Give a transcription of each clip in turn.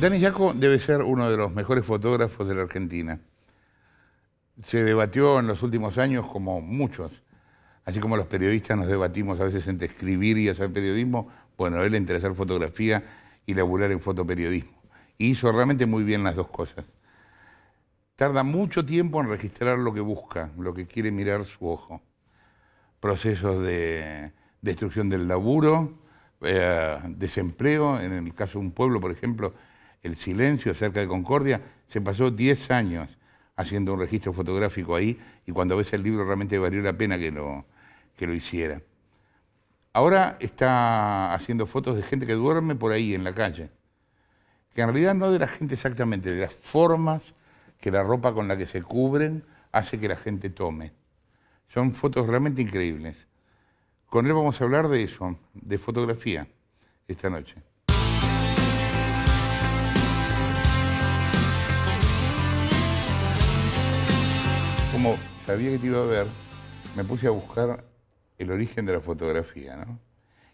Dani Jaco debe ser uno de los mejores fotógrafos de la Argentina. Se debatió en los últimos años como muchos, así como los periodistas nos debatimos a veces entre escribir y hacer periodismo, bueno, él entre hacer fotografía y laburar en fotoperiodismo. Y hizo realmente muy bien las dos cosas. Tarda mucho tiempo en registrar lo que busca, lo que quiere mirar su ojo. Procesos de destrucción del laburo, eh, desempleo, en el caso de un pueblo, por ejemplo, el silencio cerca de Concordia, se pasó 10 años haciendo un registro fotográfico ahí y cuando ves el libro realmente valió la pena que lo, que lo hiciera. Ahora está haciendo fotos de gente que duerme por ahí en la calle, que en realidad no de la gente exactamente, de las formas que la ropa con la que se cubren hace que la gente tome. Son fotos realmente increíbles. Con él vamos a hablar de eso, de fotografía, esta noche. como sabía que te iba a ver, me puse a buscar el origen de la fotografía, ¿no?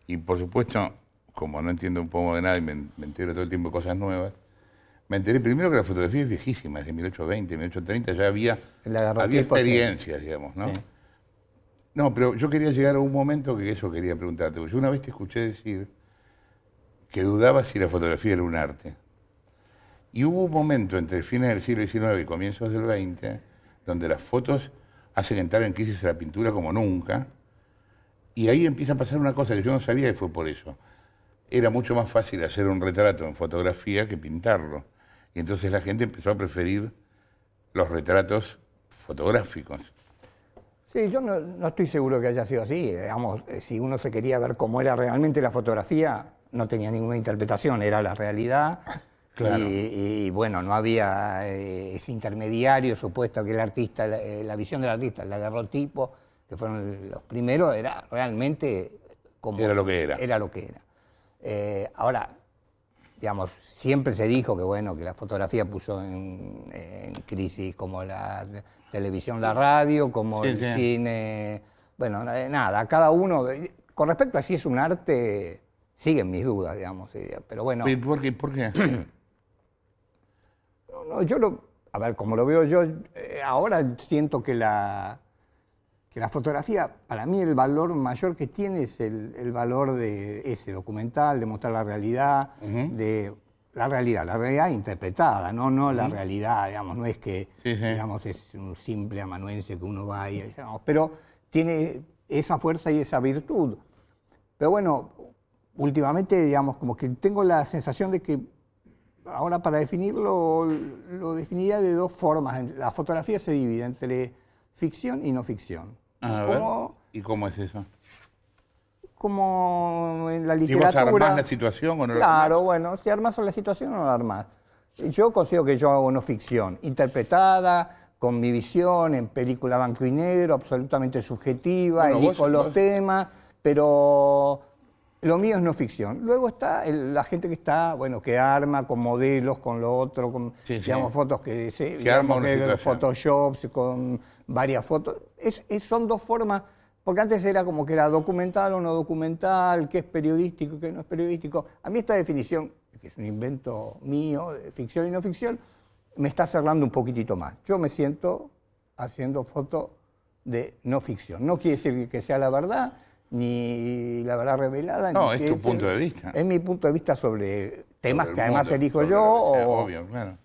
Y por supuesto, como no entiendo un poco de nada y me, entero todo el tiempo de cosas nuevas, me enteré primero que la fotografía es viejísima, es de 1820, 1830 ya había, había experiencias, digamos, ¿no? No, pero yo quería llegar a un momento que eso quería preguntarte, porque yo una vez te escuché decir que dudabas si la fotografía era un arte. Y hubo un momento entre fines del siglo XIX y comienzos del XX donde las fotos hacen entrar en crisis la pintura como nunca. Y ahí empieza a pasar una cosa que yo no sabía y fue por eso. Era mucho más fácil hacer un retrato en fotografía que pintarlo. Y entonces la gente empezó a preferir los retratos fotográficos. Sí, yo no, estoy seguro que haya sido así. Eh, digamos, eh, si uno se quería ver cómo era realmente la fotografía, no tenía ninguna interpretación, era la realidad. Y, bueno, no había eh, ese intermediario supuesto que el artista, la, eh, visión del artista, la Rotipo, que fueron los primeros, era realmente como. Era lo que era. Era lo que era. Eh, ahora, digamos, siempre se dijo que bueno, que la fotografía puso en, crisis como la televisión, la radio, como el cine. Bueno, nada, cada uno. Con respecto a si es un arte, siguen mis dudas, digamos. Pero bueno. ¿Y por qué? ¿Por qué? no, yo lo, a ver, como lo veo yo, eh, ahora siento que la, que la fotografía, para mí el valor mayor que tiene es el, valor de ese documental, de mostrar la realidad, de la realidad, la realidad interpretada, no, no la realidad, digamos, no es que Digamos, es un simple amanuense que uno va y, pero tiene esa fuerza y esa virtud. Pero bueno, últimamente, digamos, como que tengo la sensación de que ahora para definirlo, lo definiría de dos formas. La fotografía se divide entre ficción y no ficción. ¿Y cómo es eso? Como en la literatura. ¿Y vos la situación o no la Claro, bueno, si armas la situación o no la armás. Yo considero que yo hago no ficción, interpretada, con mi visión, en película blanco y negro, absolutamente subjetiva, con los temas, pero lo mío es no ficción. Luego está la gente que está, bueno, que arma con modelos, con lo otro, con fotos que dice, que arma con Photoshop, con varias fotos. son dos formas, porque antes era como que era documental o no documental, qué es periodístico, qué no es periodístico. A mí esta definición, que es un invento mío, de ficción y no ficción, me está cerrando un poquitito más. Yo me siento haciendo fotos de no ficción. No quiere decir que sea la verdad, ni la verdad revelada. No, es tu punto de vista. Es mi punto de vista sobre temas que además elijo yo. Obvio, claro.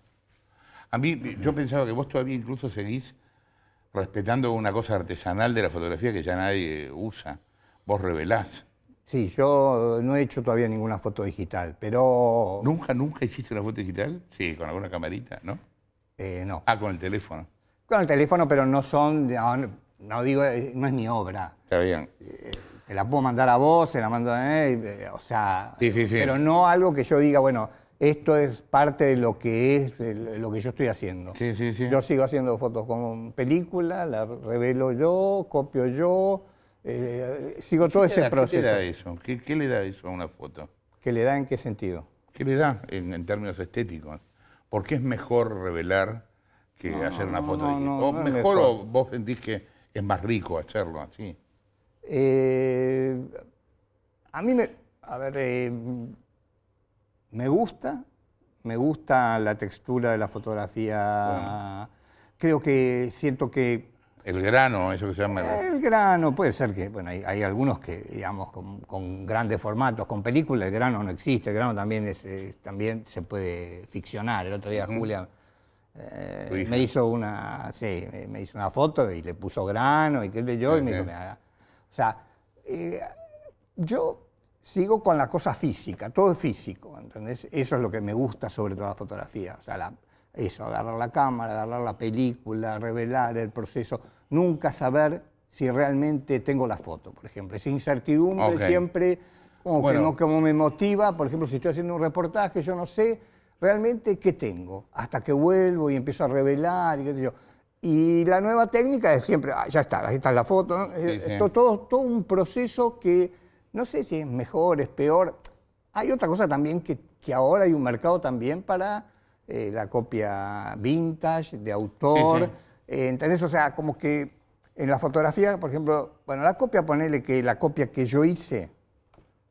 A mí, yo pensaba que vos todavía incluso seguís respetando una cosa artesanal de la fotografía que ya nadie usa. Vos revelás. Sí, yo no he hecho todavía ninguna foto digital, pero... ¿Nunca, nunca hiciste una foto digital? Sí, con alguna camarita, ¿no? Eh, no. Ah, con el teléfono. Con el teléfono, pero no son... Ah, no, digo, eh, no es mi obra. Está bien. Eh, la puedo mandar a vos, se la mando a él, eh, o sea, pero no algo que yo diga, bueno, esto es parte de lo que es eh, lo que yo estoy haciendo. Yo sigo haciendo fotos con película, la revelo yo, copio yo, eh, sigo todo ese proceso. ¿Qué le da eso? a una foto? ¿Qué le da en qué sentido? ¿Qué le da en, términos estéticos? ¿Por qué es mejor revelar que hacer una foto? o mejor, o vos sentís que es más rico hacerlo así? Eh, a mí me. A ver, eh, me gusta. Me gusta la textura de la fotografía. Creo que siento que. El grano, eso que se llama. El, grano, puede ser que. Bueno, hay, algunos que, digamos, con, grandes formatos, con películas, el grano no existe. El grano también, es, también se puede ficcionar. El otro día, Julia. Eh, me hizo una sí, me hizo una foto y le puso grano y qué sé yo, y me dijo, haga. O sea, eh, yo sigo con la cosa física, todo es físico, ¿entendés? Eso es lo que me gusta sobre toda la fotografía, o sea, eso, agarrar la cámara, agarrar la película, revelar el proceso, nunca saber si realmente tengo la foto, por ejemplo. Esa incertidumbre siempre, como, que no, como me motiva, por ejemplo, si estoy haciendo un reportaje, yo no sé realmente qué tengo, hasta que vuelvo y empiezo a revelar y qué sé yo. Y la nueva técnica es siempre, ah, ya está, ahí está la foto. Eh, todo, todo un proceso que no sé si es mejor, es peor. Hay otra cosa también que, ahora hay un mercado también para eh, la copia vintage, de autor. Eh, entonces, O sea, como que en la fotografía, por ejemplo, bueno, la copia, ponele que la copia que yo hice,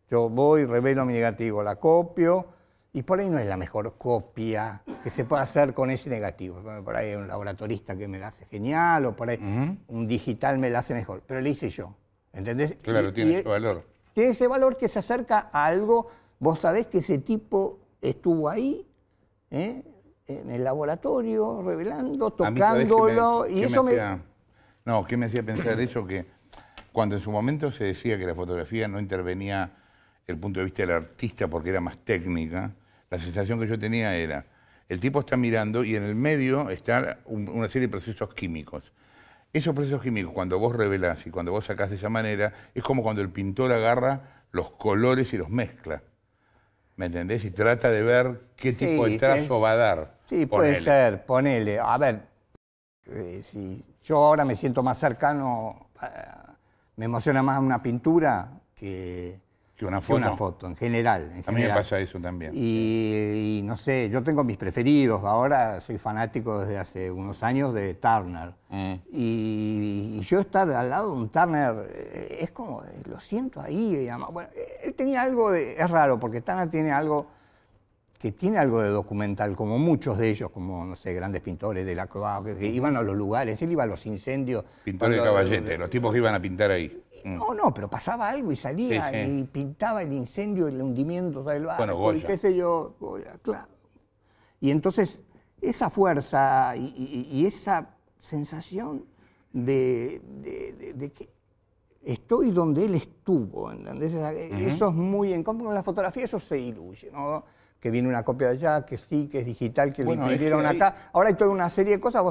yo voy, revelo mi negativo, la copio, y por ahí no es la mejor copia que se puede hacer con ese negativo. Por ahí hay un laboratorista que me la hace genial, o por ahí un digital me la hace mejor. Pero le hice yo. ¿Entendés? Claro, tiene ese valor. Tiene ese valor que se acerca a algo. Vos sabés que ese tipo estuvo ahí, ¿eh? en el laboratorio, revelando, tocándolo. y eso me, No, ¿qué me hacía pensar de eso? Que cuando en su momento se decía que la fotografía no intervenía el punto de vista del artista porque era más técnica, la sensación que yo tenía era, el tipo está mirando y en el medio está una serie de procesos químicos. Esos procesos químicos, cuando vos revelás y cuando vos sacás de esa manera, es como cuando el pintor agarra los colores y los mezcla. ¿Me entendés? Y trata de ver qué tipo de trazo va a dar. Sí, puede ser, ponele. A ver, eh, si yo ahora me siento más cercano, eh, me emociona más una pintura que una foto. una foto, en general, A mí me pasa eso también. Y, no sé, yo tengo mis preferidos. Ahora soy fanático desde hace unos años de Turner. Mm. Y, yo estar al lado de un Turner eh, es como, eh, lo siento ahí. Bueno, eh, él tenía algo Es raro, porque Turner tiene algo que tiene algo de documental, como muchos de ellos, como, no sé, grandes pintores de la que, iban a los lugares, él iba a los incendios. Pintores de caballete, los tipos que iban a pintar ahí. Eh, mm. No, no, pero pasaba algo y salía y pintaba el incendio, el hundimiento del barco, bueno, y qué sé yo, claro. Y entonces, esa fuerza y, esa sensación de, que estoy donde él estuvo, ¿entendés? Eso es muy... En común con la fotografía eso se diluye, ¿no? que viene una copia de allá, que sí, que es digital, que lo imprimieron acá. Ahora hay toda una serie de cosas,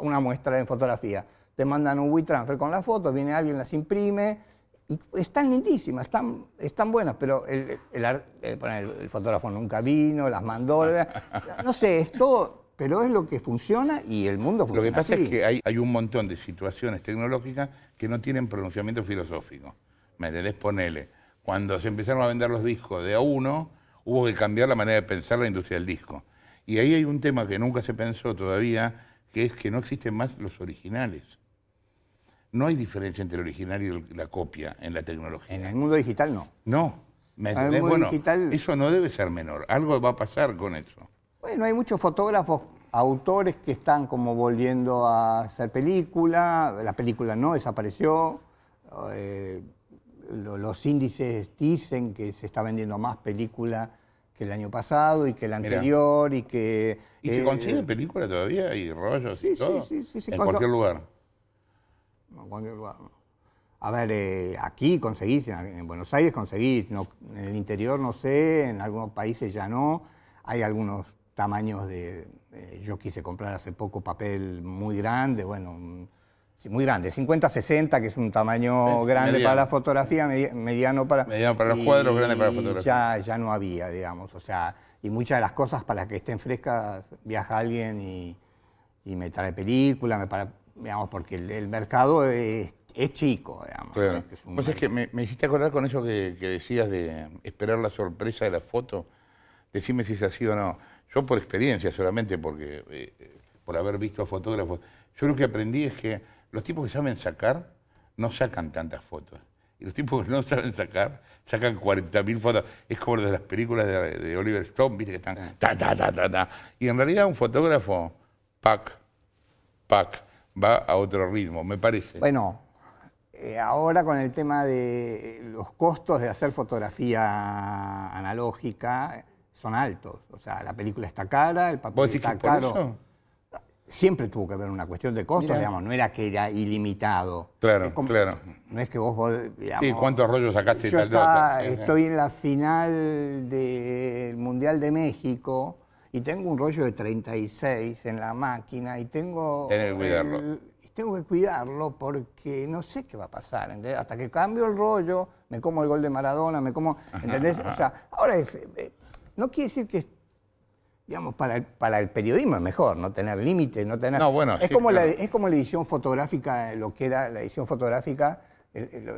una muestra en fotografía. Te mandan un transfer con las fotos, viene alguien, las imprime, y están lindísimas, están, buenas, pero eh, el, el, fotógrafo nunca vino, las mandó, no sé, es todo, pero es lo que funciona y el mundo funciona. Lo que pasa es que hay, un montón de situaciones tecnológicas que no tienen pronunciamiento filosófico. Me debes ponele. Cuando se empezaron a vender los discos de a uno, hubo que cambiar la manera de pensar la industria del disco. Y ahí hay un tema que nunca se pensó todavía, que es que no existen más los originales. No hay diferencia entre el original y la copia en la tecnología. En el mundo digital no. No. eso no debe ser menor. Algo va a pasar con eso. Bueno, hay muchos fotógrafos, autores que están como volviendo a hacer película. La película no desapareció. Eh, los índices dicen que se está vendiendo más película que el año pasado y que el anterior y que... ¿Y se eh, consigue película todavía y rollos y todo? Sí, sí, sí. ¿En cualquier lugar? En cualquier lugar. A ver, eh, aquí conseguís, en Buenos Aires conseguís, no, en el interior no sé, en algunos países ya no. Hay algunos tamaños de... Eh, yo quise comprar hace poco papel muy grande, bueno muy grande, 50-60, que es un tamaño grande para la fotografía, mediano para... Mediano para los cuadros, grande para la fotografía. Ya, no había, digamos, o sea, y muchas de las cosas para que estén frescas, viaja alguien y, me trae película, para, digamos, porque el, mercado es, chico, digamos. que pues me, hiciste acordar con eso que, decías de esperar la sorpresa de la foto, decime si es así o no. Yo por experiencia solamente, porque eh, por haber visto a fotógrafos, yo lo que aprendí es que los tipos que saben sacar no sacan tantas fotos. Y los tipos que no saben sacar sacan 40.000 fotos. Es como de las películas de, Oliver Stone, viste que están Y en realidad un fotógrafo, pack, pack, va a otro ritmo, me parece. Bueno, eh, ahora con el tema de los costos de hacer fotografía analógica son altos. O sea, la película está cara, el papel está caro siempre tuvo que haber una cuestión de costo, digamos, no era que era ilimitado. Claro, claro. No es que vos, digamos, ¿Y cuántos rollos sacaste y tal Estoy en la final del Mundial de México y tengo un rollo de 36 en la máquina y tengo... que cuidarlo. tengo que cuidarlo porque no sé qué va a pasar, Hasta que cambio el rollo, me como el gol de Maradona, me como... ¿Entendés? O sea, ahora eh, no quiere decir que digamos, para el, periodismo es mejor, no tener límites, no tener... es, como la, es como la edición fotográfica, lo que era la edición fotográfica,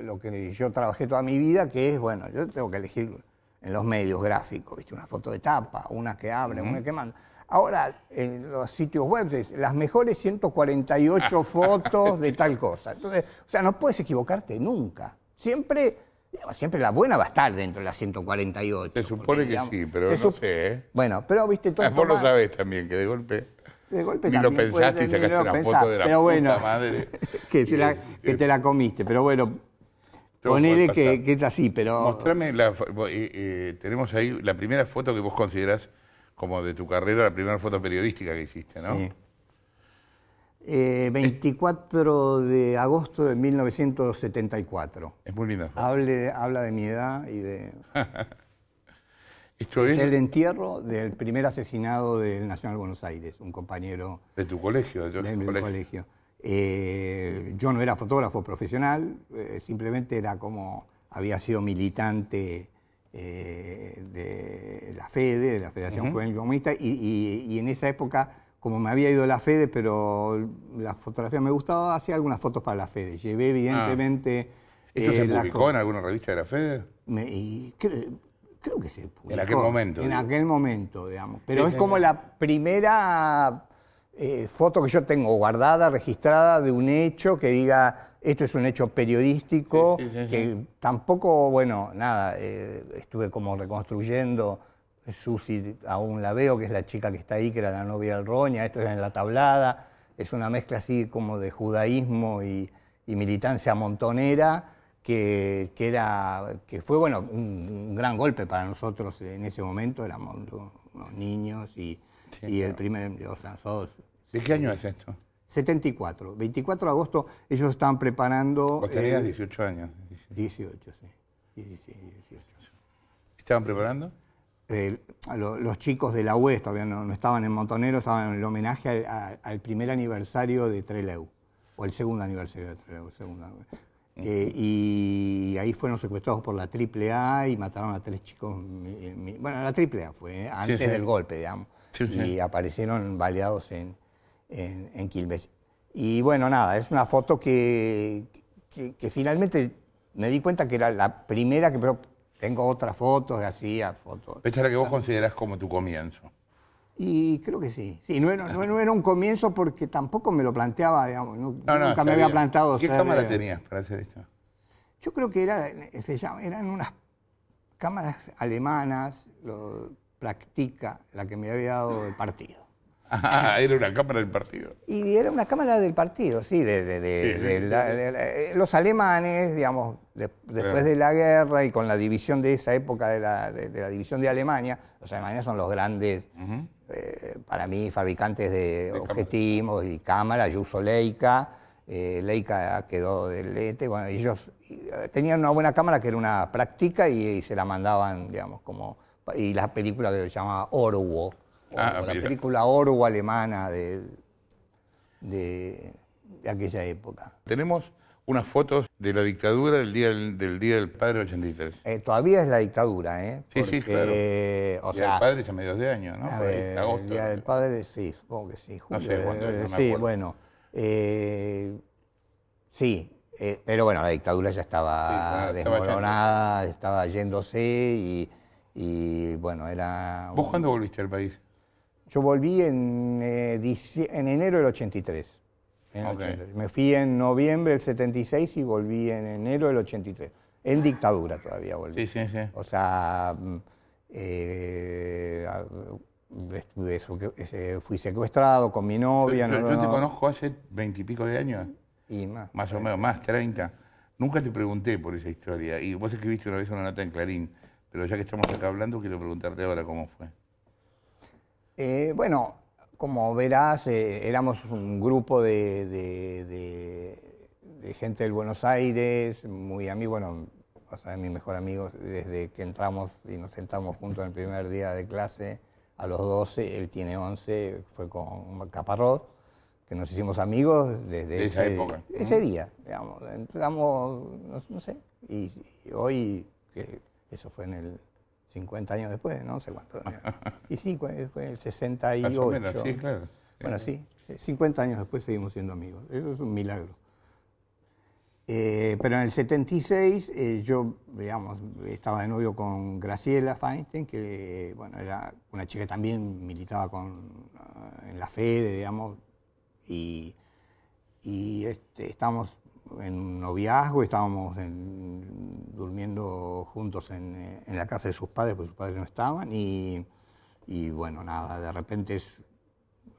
lo, que yo trabajé toda mi vida, que es, bueno, yo tengo que elegir en los medios gráficos, ¿viste? una foto de tapa, una que abre, una que manda. Ahora, en los sitios web, las mejores 148 fotos de tal cosa. Entonces, o sea, no puedes equivocarte nunca. Siempre siempre la buena va a estar dentro de la 148. Se supone que sí, pero no sé. ¿eh? Bueno, pero viste todo. Ah, vos lo sabés también, que de golpe. De golpe Y lo pensaste y sacaste una foto de la madre. que, te la comiste, pero bueno. Ponele que, es así, pero. Mostrame, la, eh, eh, tenemos ahí la primera foto que vos considerás como de tu carrera, la primera foto periodística que hiciste, ¿no? Sí. 24 eh, de agosto de 1974. Es muy lindo. habla de mi edad y de... es? el entierro del primer asesinado del Nacional Buenos Aires, un compañero... De tu colegio. De, mi colegio. Eh, yo no era fotógrafo profesional, eh, simplemente era como... Había sido militante de la FEDE, de la Federación Juvenil Comunista, y, y en esa época como me había ido la Fede, pero la fotografía me gustaba, hacía algunas fotos para la Fede. Llevé, evidentemente. Ah. ¿Esto eh, se publicó en alguna revista de la Fede? creo, que se publicó. En aquel momento. En aquel momento, digamos. Pero es, como la primera eh, foto que yo tengo guardada, registrada, de un hecho que diga, esto es un hecho periodístico, que tampoco, bueno, nada, eh, estuve como reconstruyendo Susi aún la veo, que es la chica que está ahí, que era la novia del Roña, esto es en la tablada, es una mezcla así como de judaísmo y, militancia montonera, que, era, que fue bueno, un, gran golpe para nosotros en ese momento, éramos unos niños y, el primer... O sea, ¿De qué año es esto? 74, 24 de agosto ellos estaban preparando... 18 años. 18, sí. ¿Estaban preparando? los chicos de la UE todavía no, estaban en Montonero, estaban en el homenaje al, primer aniversario de Treleu, o el segundo aniversario de Treleu. Segundo. Eh, y ahí fueron secuestrados por la AAA y mataron a tres chicos. Bueno, la AAA fue, eh, antes del golpe, digamos. y aparecieron baleados en, en, Quilmes. Y bueno, nada, es una foto que, que finalmente me di cuenta que era la primera que tengo otras fotos, hacía fotos. Esa es la que vos considerás como tu comienzo. Y creo que sí. Sí, no era, un comienzo porque tampoco me lo planteaba, digamos. nunca me había planteado. ¿Qué cámara eh, tenías para hacer esto? Yo creo que era, se eran unas cámaras alemanas, lo, Practica, la que me había dado el partido. Ah, era una cámara del partido. Y era una cámara del partido, sí, de, los alemanes, digamos, después de la guerra y con la división de esa época de la, división de Alemania, los alemanes son los grandes, eh, para mí, fabricantes de, objetivos y cámaras. Yo uso Leica, eh, Leica quedó del ETE, bueno, ellos eh, tenían una buena cámara que era una práctica y, se la mandaban, digamos, como... Y la película que se llamaba Orwo la ah, película Oro alemana de, de, aquella época. Tenemos unas fotos de la dictadura del día del, día del padre 83. Eh, todavía es la dictadura, ¿eh? Sí, sí, claro. o sea, el padre es a de año, ¿no? el día del padre, sí, supongo que sí. no eh, Sí, bueno. Eh, sí, pero bueno, la dictadura ya estaba desmoronada, estaba, yéndose y, y, bueno, era... ¿Vos cuándo volviste al país? Yo volví en, eh, en enero del 83. En Me fui en noviembre del 76 y volví en enero del 83. En dictadura todavía volví. Sí, sí, sí. O sea, mm, eh, estuve, fui secuestrado con mi novia. Yo, yo te conozco hace veintipico de años. Y más. Más o pues. menos, más, 30. Nunca te pregunté por esa historia. Y vos escribiste una vez una nota en Clarín, pero ya que estamos acá hablando, quiero preguntarte ahora cómo fue. Eh, bueno, como verás, eh, éramos un grupo de, gente del Buenos Aires, muy amigo, bueno, o sea, mi mejor amigo desde que entramos y nos sentamos juntos en el primer día de clase, a los 12, él tiene 11, fue con Caparrós, que nos hicimos amigos desde esa ese, época. ese día, digamos, entramos, no, sé, y, y hoy, que eso fue en el 50 años después, no sé cuánto. y sí, fue el 68. Bueno, eh, sí, 50 años después seguimos siendo amigos. Eso es un milagro. Eh, pero en el 76 eh, yo, digamos, estaba de novio con Graciela Feinstein, que, bueno, era una chica también militaba con, ah, en la FEDE, digamos, y, y este, estábamos en un noviazgo, estábamos en, durmiendo juntos eh, en, la casa de sus padres, porque sus padres no estaban, y, bueno, nada, de repente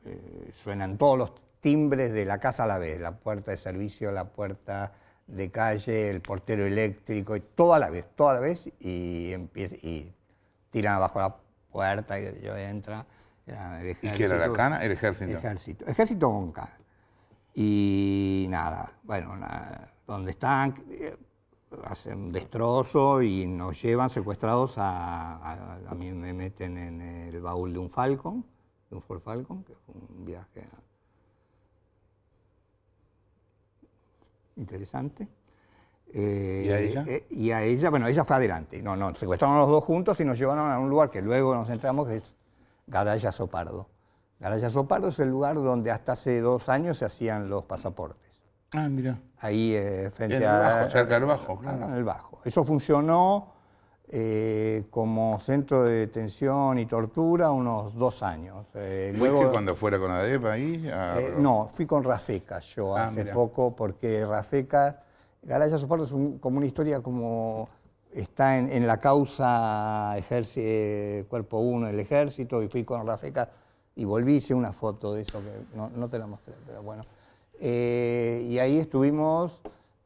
eh, suenan todos los timbres de la casa a la vez, la puerta de servicio, la puerta de calle, el portero eléctrico, todo a la vez, toda la vez, y, empieza, y tiran abajo la puerta y yo entra. ejército, ¿Y era la cana? El ejército. Ejército, ejército con cana. Y nada, bueno, donde están, hacen un destrozo y nos llevan secuestrados a, a, mí me meten en el baúl de un Falcon, de un Ford Falcon, que fue un viaje interesante. Eh, ¿Y a ella? Eh, y ella, bueno, ella fue adelante. No, no, secuestraron a los dos juntos y nos llevaron a un lugar que luego nos entramos, que es Garaya Sopardo. Garaya Sopardo es el lugar donde hasta hace dos años se hacían los pasaportes. Ah, mira. Ahí eh, frente Bajo, cerca del bajo, ah, claro. Ah, el bajo. Eso funcionó eh, como centro de detención y tortura unos dos años. Eh, cuando fuera con Adepa ahí? Ah, eh, no, fui con Rafecas yo ah, hace poco, porque Rafecas. Garaya Soporto es como una historia como está en, la causa ejerce, Cuerpo 1, del ejército, y fui con Rafecas y volví, hice una foto de eso que no te la mostré, pero bueno. Eh, y ahí estuvimos,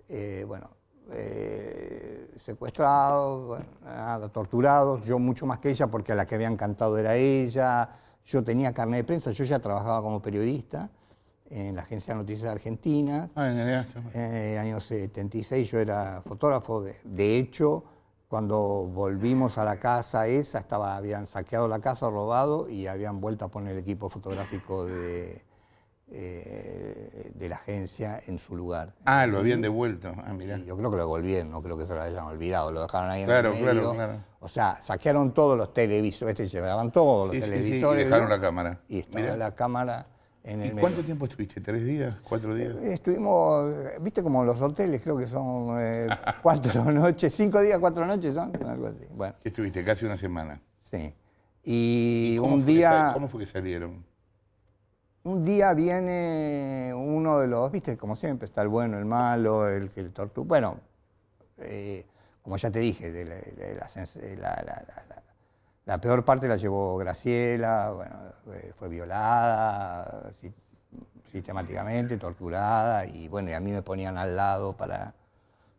eh, bueno, eh, secuestrados, torturados, yo mucho más que ella porque a la que habían cantado era ella, yo tenía carne de prensa, yo ya trabajaba como periodista en la agencia de noticias argentinas, ah, en el año 76 yo era fotógrafo, de, de hecho, cuando volvimos a la casa esa, estaba, habían saqueado la casa, robado y habían vuelto a poner el equipo fotográfico de, eh, de la agencia en su lugar. Ah, lo habían devuelto. Ah, yo creo que lo devolvieron, no creo que se lo hayan olvidado, lo dejaron ahí en el medio. Claro, claro. O sea, saquearon todos los televisores, este llevaban todos los televisores. y dejaron la cámara. Y estaba la cámara en el ¿Y ¿Cuánto tiempo estuviste? ¿Tres días? ¿Cuatro días? Eh, estuvimos, viste como los hoteles, creo que son eh, cuatro noches, cinco días, cuatro noches Bueno. Estuviste casi una semana. Sí. Y, un día... ¿Cómo fue que salieron? un día viene uno de los, viste, como siempre, está el bueno, el malo, el que tortura. Bueno, eh, como ya te dije, la, peor parte la llevó Graciela, bueno, eh, fue violada sistemáticamente, torturada, y bueno, y a mí me ponían al lado para,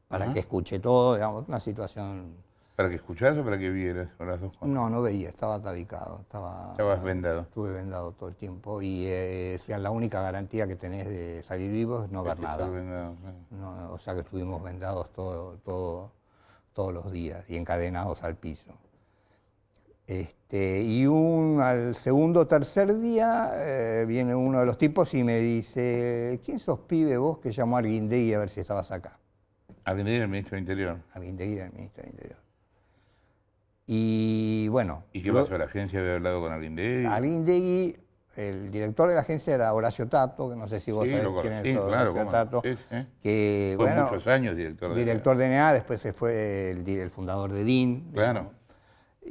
para que escuche todo, digamos, una situación ¿Para que escucharas o para que vieras? Las dos no, no veía, estaba tabicado. Estaba, Estabas vendado. Estuve vendado todo el tiempo y eh, la única garantía que tenés de salir vivo es no ver nada. o sea que estuvimos vendados todo, todo, todos los días y encadenados al piso. Este, y un, al segundo o tercer día eh, viene uno de los tipos y me dice, ¿quién sos pibe vos que llamó a ahí a ver si estabas acá? Arguindegui era el ministro del Interior. Arguindegui era el ministro del Interior. Y bueno. ¿Y qué pasó? ¿La agencia había hablado con de Alindegui, el director de la agencia era Horacio Tato, que no sé si vos sabés quién es sí, Horacio Tato. ¿eh? que, fue muchos años director de Director de NEA, después se fue el, fundador de DIN. Claro.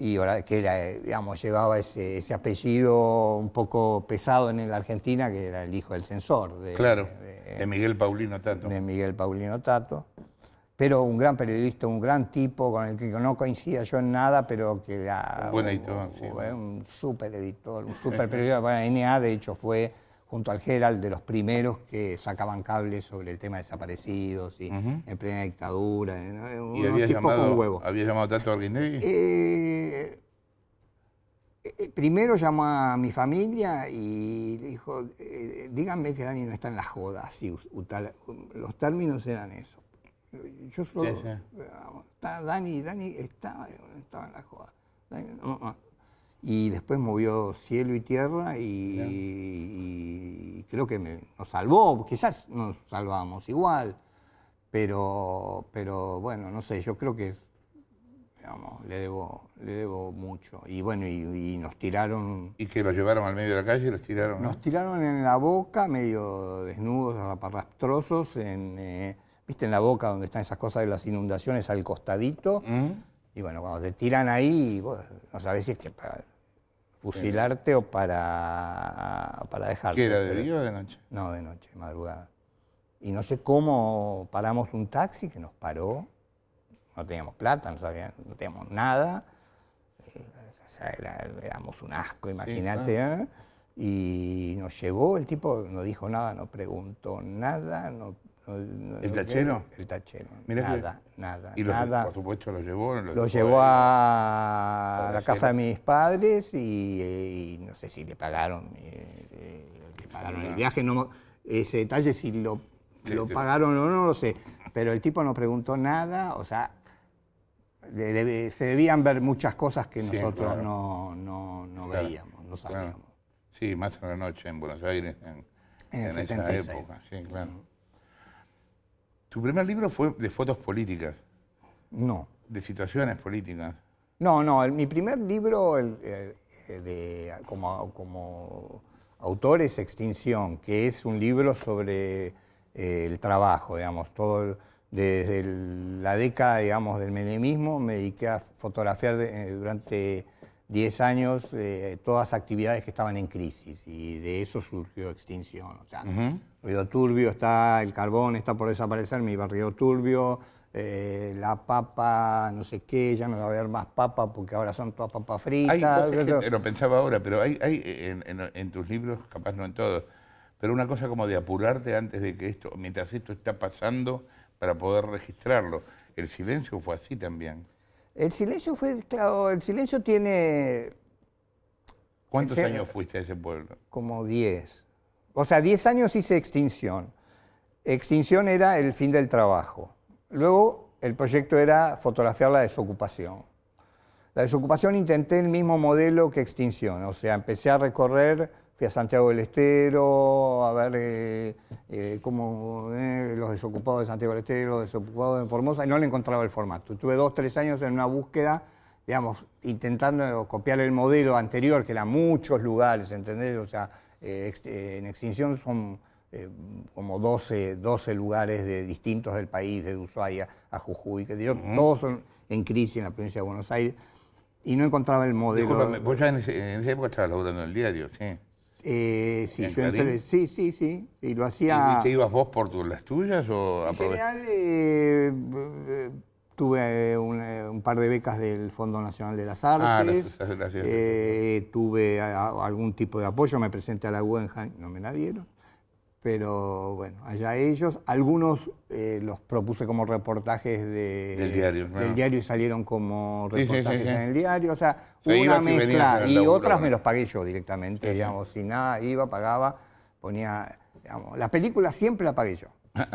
Y que eh, digamos, llevaba ese, apellido un poco pesado en la Argentina, que era el hijo del censor. de Miguel Paulino Tato. De Miguel Paulino Tato pero un gran periodista, un gran tipo con el que no coincida yo en nada, pero que era un buen editor, un, un, super editor, un super periodista. Bueno, NA de hecho fue junto al Gerald, de los primeros que sacaban cables sobre el tema de desaparecidos y en plena dictadura. Eh, eh, ¿Y había llamado, huevo. llamado tanto a eh, primero llamó a mi familia y dijo, díganme que Dani no está en la joda, los términos eran eso eh, yo solo. Eh, ah, Dani, Dani estaba, en la joda. Y después movió cielo y tierra y, creo que me, nos salvó. Quizás nos salvamos igual, pero, pero bueno, no sé, yo creo que le, debo, le debo mucho. Y bueno, y, nos tiraron... ¿Y que los llevaron al medio de la calle y los tiraron? Nos tiraron en la boca, medio desnudos, aparrastrosos, en... Eh, ¿Viste en la boca donde están esas cosas de las inundaciones al costadito? Mm. Y bueno, cuando te tiran ahí, no sabes si es que para fusilarte o para, para dejarte. ¿Qué era, de día o de noche? No, de noche, madrugada. Y no sé cómo paramos un taxi que nos paró. No teníamos plata, no, sabía no teníamos nada. Eh, o éramos un asco, imagínate. ¿eh? Y nos llevó, el tipo no dijo nada, no preguntó nada, no ¿El tachero? el tachero. nada, nada, ¿Y por supuesto lo llevó. Lo, llevó, a, la casa de mis padres eh, y, no sé si le pagaron, eh, eh, pagaron el viaje. No, ese detalle, si lo, lo pagaron o no, no lo sé. Pero el tipo no preguntó nada, o sea, se debían ver muchas cosas que nosotros no, veíamos, no sabíamos. Sí, más en la noche en Buenos Aires, en, esa época, sí, claro. Tu primer libro fue de fotos políticas. No. De situaciones políticas. No, no, mi primer libro eh, como, como, autor es Extinción, que es un libro sobre eh, el trabajo, digamos, todo desde la década, digamos, del menemismo me dediqué a fotografiar eh, durante 10 años todas las actividades que estaban en crisis y de eso surgió Extinción. O sea, Río Turbio está, el carbón está por desaparecer, mi iba Turbio, eh, la papa, no sé qué, ya no va a haber más papa porque ahora son todas papas fritas. Hay, no pensaba ahora, pero hay, hay en, tus libros, capaz no en todos, pero una cosa como de apurarte antes de que esto, mientras esto está pasando, para poder registrarlo. El silencio fue así también. El silencio fue, claro, el silencio tiene... ¿Cuántos años fuiste a ese pueblo? Como 10. O sea, 10 años hice extinción. Extinción era el fin del trabajo. Luego el proyecto era fotografiar la desocupación. La desocupación intenté el mismo modelo que extinción, o sea, empecé a recorrer, fui a Santiago del Estero, a ver eh, eh cómo eh, los desocupados de Santiago del Estero, los desocupados de Formosa, y no le encontraba el formato. Tuve 2, 3 años en una búsqueda, digamos, intentando copiar el modelo anterior, que era muchos lugares, ¿entendés? O sea, eh, eh, en extinción son eh, como 12, 12 lugares de, distintos del país, de Ushuaia a Jujuy, que dios todos son en crisis en la provincia de Buenos Aires, y no encontraba el modelo. vos ya en, esa época estabas laburando en el diario, ¿sí? sí, yo sí, sí, sí, y lo hacía... ¿Y, te ibas vos por las tuyas o en general, Tuve eh, eh, un, par de becas del Fondo Nacional de las Artes, ah, eh, tuve algún tipo de apoyo, me presenté a la Guggenheim, no me la dieron, pero bueno, allá ellos. Algunos los propuse como reportajes de, del, diario, y salieron como reportajes en el diario. O sea, una mezcla y, otras me los pagué yo directamente, digamos, si nada, iba, pagaba, ponía... Digamos, la película siempre la pagué yo.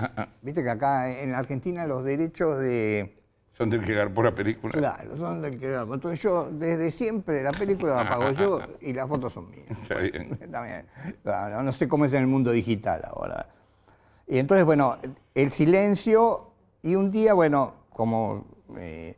Viste que acá en Argentina los derechos de son del que por la película. Claro, son del que garpó. Entonces yo, desde siempre, la película la pago yo y las fotos son mías. Está bien. no sé cómo es en el mundo digital ahora. Y entonces, bueno, el silencio y un día, bueno, como eh,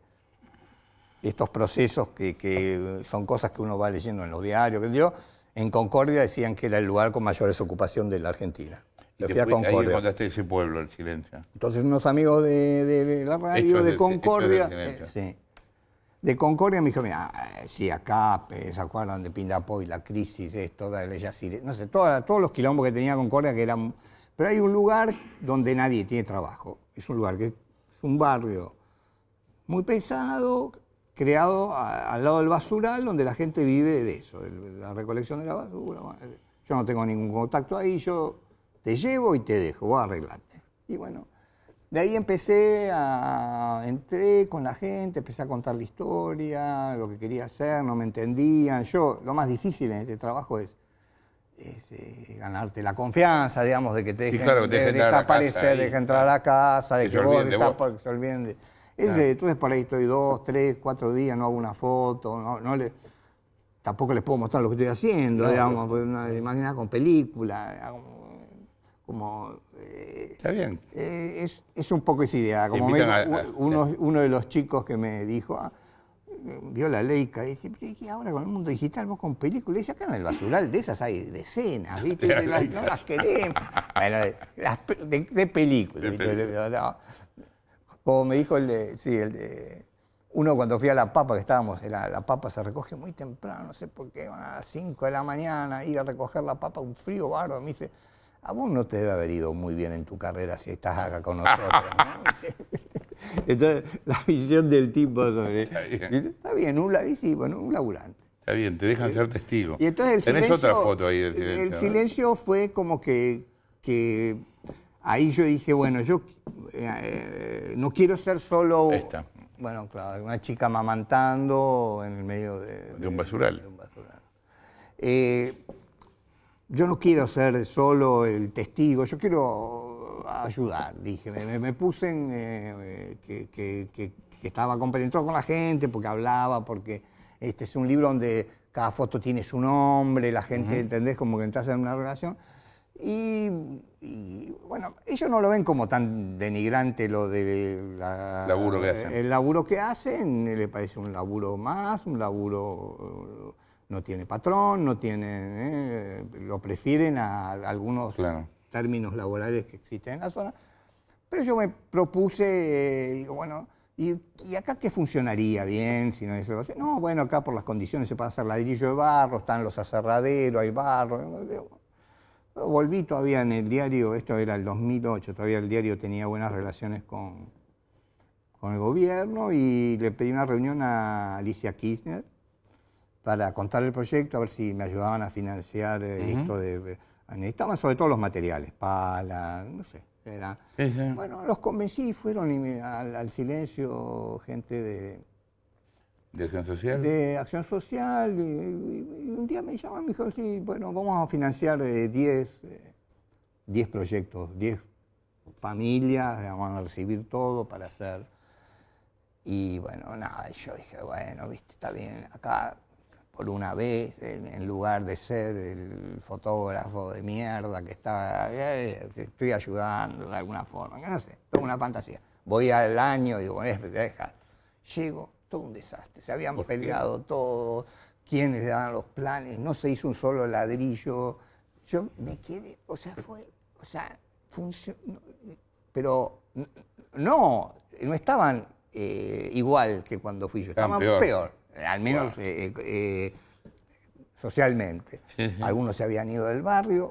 estos procesos que, son cosas que uno va leyendo en los diarios, que yo, en Concordia decían que era el lugar con mayor desocupación de la Argentina fui a ese pueblo, el silencio. Entonces, unos amigos de, la radio, de, Concordia. Eh, de Concordia me dijo, mira, eh, sí, acá, ¿se acuerdan de Pindapoy, la crisis, esto, toda no sé, todos los quilombos que tenía Concordia que eran... Pero hay un lugar donde nadie tiene trabajo. Es un lugar que es un barrio muy pesado, creado al lado del basural, donde la gente vive de eso, de la recolección de la basura. Eh, yo no tengo ningún contacto ahí, yo te llevo y te dejo, vos arreglate. Y bueno, de ahí empecé a. entré con la gente, empecé a contar la historia, lo que quería hacer, no me entendían. Yo, lo más difícil en ese trabajo es, eh, ganarte la confianza, digamos, de que te dejen, desaparecer, de, deja entrar a la casa, de que, vos, que se olviden Entonces por ahí estoy dos, tres, cuatro días, no hago una foto, no, le, tampoco les puedo mostrar lo que estoy haciendo, digamos, no, con película, como... Eh, Está bien. Eh, es, un poco esa idea. Como uno, de los chicos que me dijo, ah, vio la Leica y dice, pero ¿qué ahora con el mundo digital vos con películas? Y dice, acá en el basural de esas hay decenas, ¿viste? no las queremos. de, películas. Como me dijo el Sí, el de uno cuando fui a La Papa, que estábamos, la, la, Papa se recoge muy temprano, no sé por qué, a las 5 de la mañana, iba a recoger la Papa, un frío bárbaro, me dice, a vos no te debe haber ido muy bien en tu carrera si estás acá con nosotros. Entonces, la visión del tipo Está bien, un, sí, bueno, un laburante. Está bien, te dejan ser testigo. Y entonces el Tenés silencio, otra foto ahí del silencio. El silencio fue como que, Ahí yo dije, bueno, yo eh, eh, no quiero ser solo. Esta. Bueno, claro, una chica mamantando en el medio de. De un basural. De un basural. Eh, yo no quiero ser solo el testigo, yo quiero ayudar, dije. Me, puse eh, eh, que, estaba compenetrado con la gente, porque hablaba, porque este es un libro donde cada foto tiene su nombre, la gente, ¿entendés? Como que entras en una relación. Y, bueno, ellos no lo ven como tan denigrante lo de laburo que eh, hacen. el laburo que hacen, le parece un laburo más, un laburo no tiene patrón, no tiene, eh, lo prefieren a, algunos términos laborales que existen en la zona. Pero yo me propuse, bueno, ¿y, acá qué funcionaría bien si no es No, bueno, acá por las condiciones se puede hacer ladrillo de barro, están los aserraderos, hay barro. Volví todavía en el diario, esto era el 2008, todavía el diario tenía buenas relaciones con, con el gobierno y le pedí una reunión a Alicia Kirchner, para contar el proyecto, a ver si me ayudaban a financiar eh, esto de... Eh, necesitaban sobre todo los materiales, pala, no sé. Bueno, los convencí, fueron al, silencio gente de, ¿De Acción Social? De Acción Social. Y, un día me llaman y me dijeron, sí, bueno, vamos a financiar 10 eh, proyectos, 10 familias, van a recibir todo para hacer. Y bueno, nada, yo dije, bueno, viste, está bien, acá por una vez, en, lugar de ser el fotógrafo de mierda que estaba... Eh, estoy ayudando de alguna forma, no sé, toda una fantasía. Voy al año y digo, eh, deja. Llego, todo un desastre, se habían peleado todos, quienes daban los planes, no se hizo un solo ladrillo. Yo me quedé, o sea, fue, o sea, funcionó, pero no, no estaban eh, igual que cuando fui yo, estaban peor al menos eh, eh, eh, socialmente. Algunos se habían ido del barrio,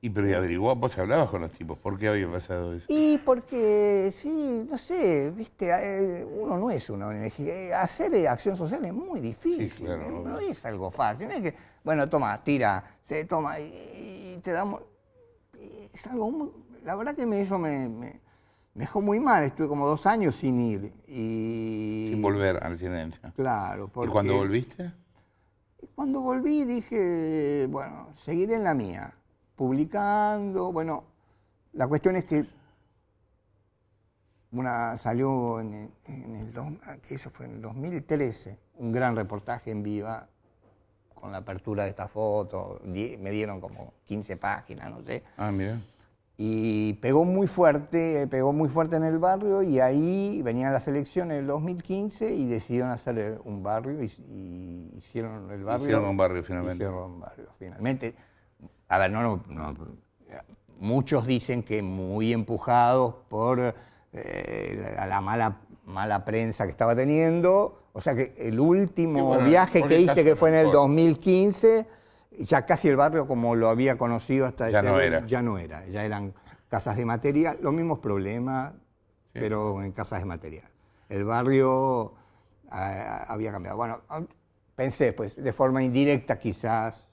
Y pero ya averiguó, vos hablabas con los tipos, ¿por qué había pasado eso? Y porque, sí, no sé, viste, uno no es una ONG, hacer acción social es muy difícil, no es algo fácil, bueno, toma, tira, se toma y, te damos... Es algo muy, la verdad que eso me me dejó muy mal, estuve como dos años sin ir. Y... Sin volver al silencio. Claro. Porque... ¿Y cuando volviste? Cuando volví dije, bueno, seguiré en la mía, publicando. Bueno, la cuestión es que una salió en, el, que eso fue en 2013, un gran reportaje en Viva con la apertura de esta foto. Me dieron como 15 páginas, no sé. Ah, mira. Y pegó muy fuerte, pegó muy fuerte en el barrio y ahí venían las elecciones el 2015 y decidieron hacer un barrio y, hicieron el barrio. Hicieron un barrio finalmente. barrio finalmente. A ver, no, muchos dicen que muy empujados por eh, la, mala, mala prensa que estaba teniendo. O sea que el último viaje que hice, que fue en el 2015 ya casi el barrio como lo había conocido hasta ya ese no era. ya no era, ya eran casas de materia, los mismos problemas, pero en casas de material El barrio ah, ah, había cambiado. Bueno, ah, pensé, pues, de forma indirecta quizás.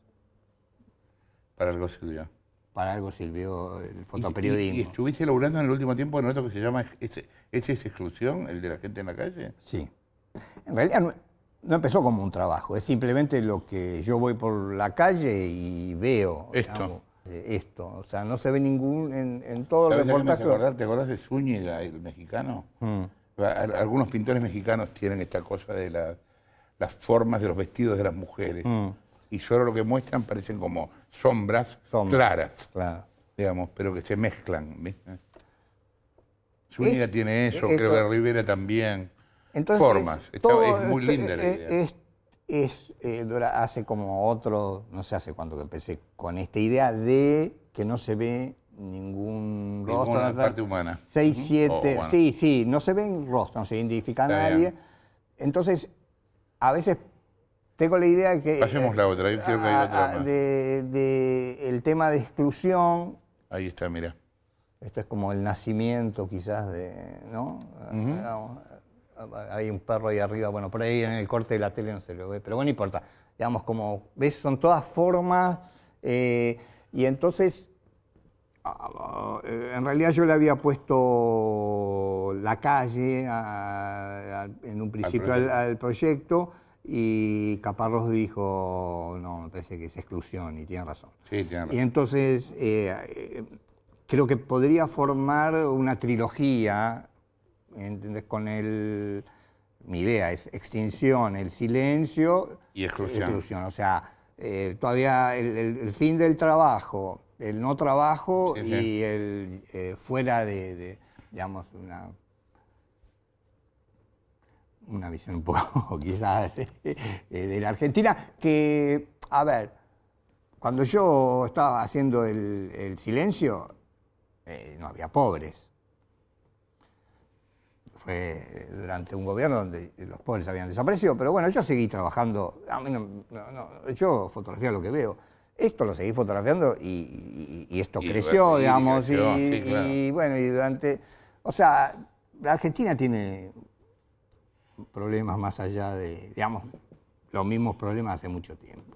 Para algo sirvió. Para algo sirvió el fotoperiodismo. ¿Y, estuviste laburando en el último tiempo en otro que se llama ¿Ese es exclusión, el de la gente en la calle? Sí. En realidad no empezó como un trabajo, es simplemente lo que yo voy por la calle y veo. Esto. esto, o sea, no se ve ningún en, todo el reportaje. ¿Te acordás de Zúñiga, el mexicano? Mm. Algunos pintores mexicanos tienen esta cosa de las formas de los vestidos de las mujeres. Mm. Y solo lo que muestran parecen como sombras, claras, digamos, pero que se mezclan. Zúñiga tiene eso, e, creo que Rivera también. Entonces, formas. es muy este, linda la eh, idea. Es, es, eh, hace como otro, no sé hace cuánto que empecé con esta idea de que no se ve ningún rostro. parte humana. 6, 7, sí, sí, no se ven rostro, no se identifica a nadie. Entonces, a veces tengo la idea de que... hacemos la otra, que hay ah, otra. Ah, de, el tema de exclusión. Ahí está, mira. Esto es como el nacimiento quizás de... ¿no? hay un perro ahí arriba, bueno, por ahí en el corte de la tele no se lo ve, pero bueno, no importa. Digamos, como ves, son todas formas. Eh, y entonces, ah, eh, en realidad yo le había puesto la calle en un principio al, proyecto y Caparros dijo, no, me parece que es exclusión y tiene razón. Y entonces eh, creo que podría formar una trilogía ¿entendés? Con el, mi idea es extinción, el silencio y exclusión. O sea, eh, todavía el, fin del trabajo, el no trabajo y el eh, fuera de, digamos, una, una visión un poco quizás eh, de la Argentina, que, a ver, cuando yo estaba haciendo el, silencio, no había pobres fue durante un gobierno donde los pobres habían desaparecido, pero bueno, yo seguí trabajando, yo fotografía lo que veo, esto lo seguí fotografiando y, esto creció, digamos, y, bueno, y durante, o sea, la Argentina tiene problemas más allá de, digamos, los mismos problemas hace mucho tiempo.